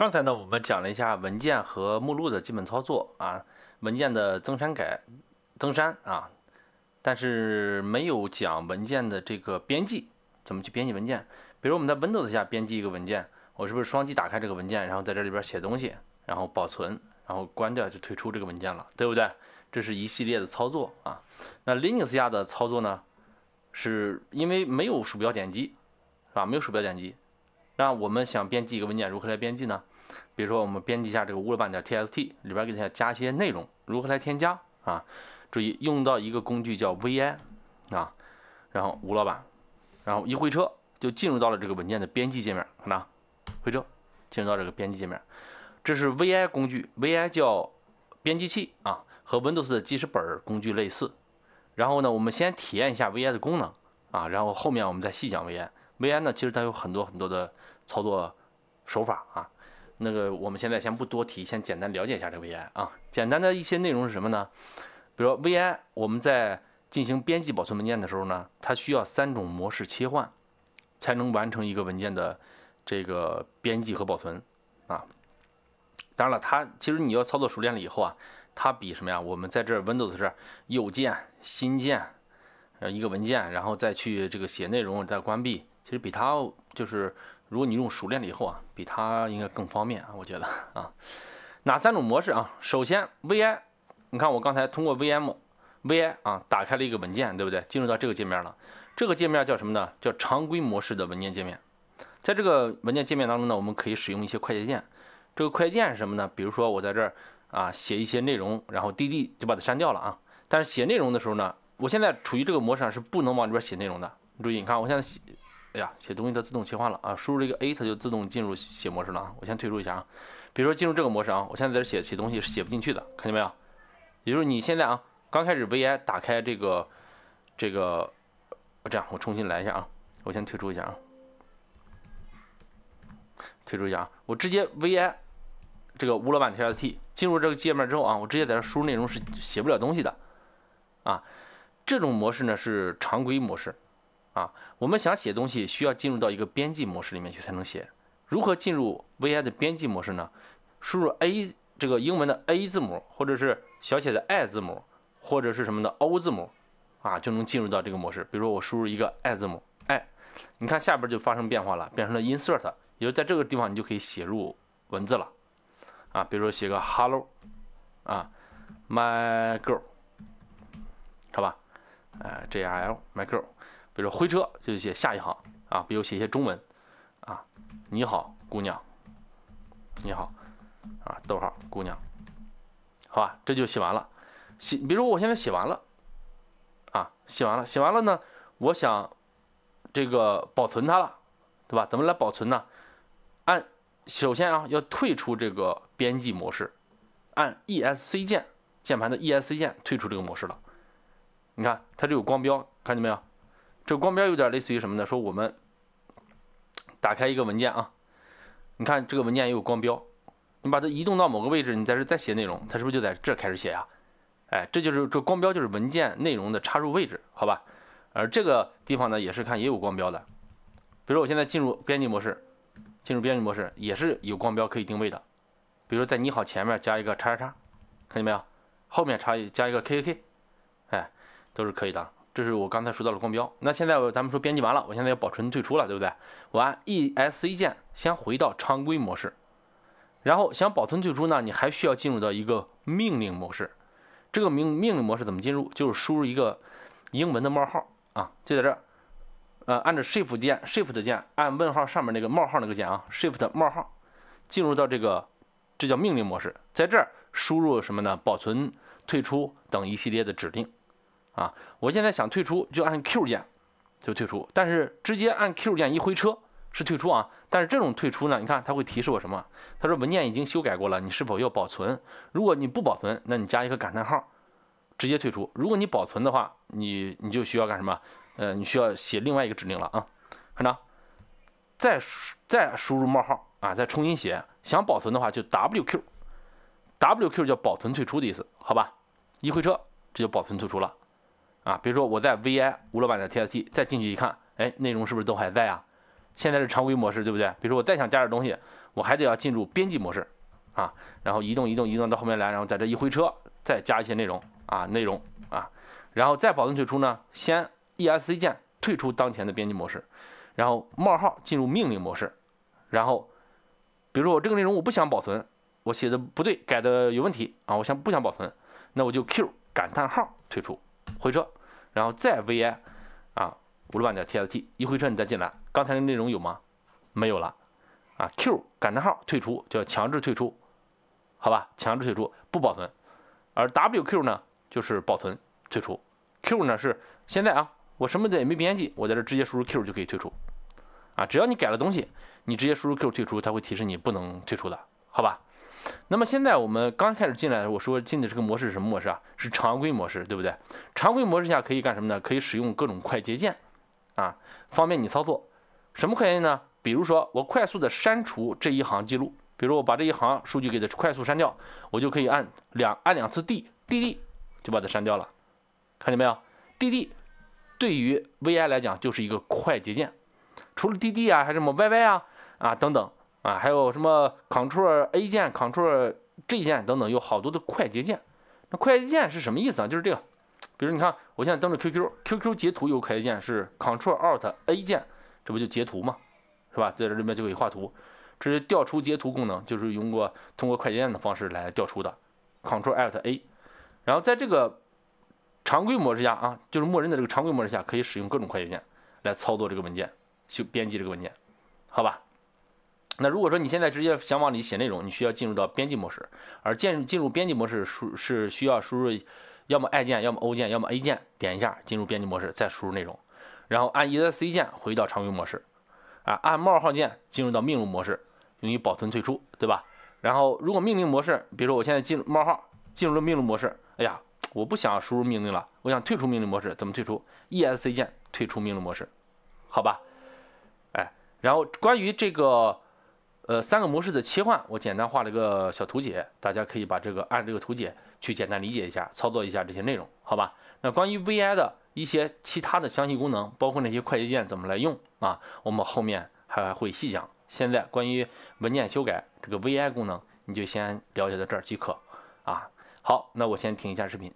刚才呢，我们讲了一下文件和目录的基本操作啊，文件的增删改增删啊，但是没有讲文件的这个编辑，怎么去编辑文件？比如我们在 Windows 下编辑一个文件，我是不是双击打开这个文件，然后在这里边写东西，然后保存，然后关掉就退出这个文件了，对不对？这是一系列的操作啊。那 Linux 下的操作呢，是因为没有鼠标点击，是吧？没有鼠标点击，那我们想编辑一个文件，如何来编辑呢？比如说，我们编辑一下这个吴老版的 T S T 里边，给它加一些内容，如何来添加啊？注意用到一个工具叫 V I 啊，然后吴老板，然后一回车就进入到了这个文件的编辑界面，看呐，回车进入到这个编辑界面。这是 V I 工具，V I 叫编辑器啊，和 Windows 的记事本工具类似。然后呢，我们先体验一下 V I 的功能啊，然后后面我们再细讲 V I。V I 呢，其实它有很多很多的操作手法啊。那个我们现在先不多提，先简单了解一下这个 VI 啊。简单的一些内容是什么呢？比如 VI，我们在进行编辑保存文件的时候呢，它需要三种模式切换，才能完成一个文件的这个编辑和保存啊。当然了，它其实你要操作熟练了以后啊，它比什么呀？我们在这 Windows 这儿右键新建呃一个文件，然后再去这个写内容，再关闭。其实比它就是，如果你用熟练了以后啊，比它应该更方便啊，我觉得啊，哪三种模式啊？首先，V I，你看我刚才通过 V M，V I 啊打开了一个文件，对不对？进入到这个界面了。这个界面叫什么呢？叫常规模式的文件界面。在这个文件界面当中呢，我们可以使用一些快捷键。这个快捷键是什么呢？比如说我在这儿啊写一些内容，然后滴滴就把它删掉了啊。但是写内容的时候呢，我现在处于这个模式上是不能往里边写内容的。注意，你看我现在。写。哎呀，写东西它自动切换了啊！输入这个 a，它就自动进入写模式了啊！我先退出一下啊。比如说进入这个模式啊，我现在在这写写东西是写不进去的，看见没有？也就是你现在啊，刚开始 vi 打开这个这个，这样我重新来一下啊，我先退出一下啊，退出一下啊，我直接 vi 这个吴老板 t s t 进入这个界面之后啊，我直接在这输入内容是写不了东西的啊。这种模式呢是常规模式。啊，我们想写东西，需要进入到一个编辑模式里面去才能写。如何进入 V I 的编辑模式呢？输入 A 这个英文的 A 字母，或者是小写的 i 字母，或者是什么的 o 字母，啊，就能进入到这个模式。比如说我输入一个 i 字母 i，你看下边就发生变化了，变成了 insert，也就是在这个地方你就可以写入文字了。啊，比如说写个 hello，啊，my girl，好吧？呃 j R L my girl。比如说，灰车就写下一行啊。比如写一些中文啊，“你好，姑娘。”“你好。”啊，逗号，姑娘，好吧，这就写完了。写，比如我现在写完了啊，写完了，写完了呢，我想这个保存它了，对吧？怎么来保存呢？按，首先啊，要退出这个编辑模式，按 ESC 键，键盘的 ESC 键退出这个模式了。你看，它这有光标，看见没有？这光标有点类似于什么呢？说我们打开一个文件啊，你看这个文件也有光标，你把它移动到某个位置，你在这再写内容，它是不是就在这开始写呀？哎，这就是这光标就是文件内容的插入位置，好吧？而这个地方呢，也是看也有光标的，比如说我现在进入编辑模式，进入编辑模式也是有光标可以定位的，比如说在你好前面加一个叉叉叉，看见没有？后面一加一个 K K K，哎，都是可以的。这是我刚才说到了光标，那现在咱们说编辑完了，我现在要保存退出了，对不对？我按 E S C 键先回到常规模式，然后想保存退出呢，你还需要进入到一个命令模式。这个命命令模式怎么进入？就是输入一个英文的冒号啊，就在这儿，呃，按着 Shift 键，Shift 键按问号上面那个冒号那个键啊，Shift 冒号，进入到这个，这叫命令模式，在这儿输入什么呢？保存、退出等一系列的指令。啊，我现在想退出就按 Q 键就退出，但是直接按 Q 键一回车是退出啊。但是这种退出呢，你看它会提示我什么？他说文件已经修改过了，你是否要保存？如果你不保存，那你加一个感叹号，直接退出。如果你保存的话，你你就需要干什么？呃，你需要写另外一个指令了啊。看着，再再输入冒号啊，再重新写。想保存的话就 WQ，WQ 叫保存退出的意思，好吧？一回车这就保存退出了。啊，比如说我在 VI 吴老板的 T S T 再进去一看，哎，内容是不是都还在啊？现在是常规模式，对不对？比如说我再想加点东西，我还得要进入编辑模式啊，然后移动移动移动到后面来，然后在这一回车再加一些内容啊，内容啊，然后再保存退出呢？先 E S C 键退出当前的编辑模式，然后冒号进入命令模式，然后比如说我这个内容我不想保存，我写的不对，改的有问题啊，我想不想保存，那我就 Q 感叹号退出。回车，然后再 vi，啊，五六万点 TST 一回车你再进来，刚才的内容有吗？没有了，啊 Q 感叹号退出叫强制退出，好吧，强制退出不保存，而 WQ 呢就是保存退出，Q 呢是现在啊我什么的也没编辑，我在这直接输入 Q 就可以退出，啊只要你改了东西，你直接输入 Q 退出，它会提示你不能退出的，好吧？那么现在我们刚开始进来的时候，我说进的这个模式是什么模式啊？是常规模式，对不对？常规模式下可以干什么呢？可以使用各种快捷键，啊，方便你操作。什么快捷键呢？比如说我快速的删除这一行记录，比如我把这一行数据给它快速删掉，我就可以按两按两次 d d d 就把它删掉了，看见没有？d d 对于 vi 来讲就是一个快捷键，除了 d d 啊，还什么 y y 啊，啊等等。啊，还有什么 Ctrl A 键、Ctrl G 键等等，有好多的快捷键。那快捷键是什么意思啊？就是这个，比如你看，我现在登着 QQ，QQ 截图有快捷键是 Ctrl Alt A 键，这不就截图嘛，是吧？在这里面就可以画图，这是调出截图功能，就是通过通过快捷键的方式来调出的 Ctrl Alt A。然后在这个常规模式下啊，就是默认的这个常规模式下，可以使用各种快捷键来操作这个文件，修编辑这个文件，好吧？那如果说你现在直接想往里写内容，你需要进入到编辑模式，而进入进入编辑模式输是需要输入，要么 i 键，要么 o 键，要么 a 键，点一下进入编辑模式，再输入内容，然后按 e s c 键回到常规模式，啊，按冒号键进入到命令模式，用于保存退出，对吧？然后如果命令模式，比如说我现在进冒号进入了命令模式，哎呀，我不想输入命令了，我想退出命令模式，怎么退出？e s c 键退出命令模式，好吧？哎，然后关于这个。呃，三个模式的切换，我简单画了一个小图解，大家可以把这个按这个图解去简单理解一下，操作一下这些内容，好吧？那关于 VI 的一些其他的详细功能，包括那些快捷键怎么来用啊，我们后面还会细讲。现在关于文件修改这个 VI 功能，你就先了解到这儿即可啊。好，那我先停一下视频。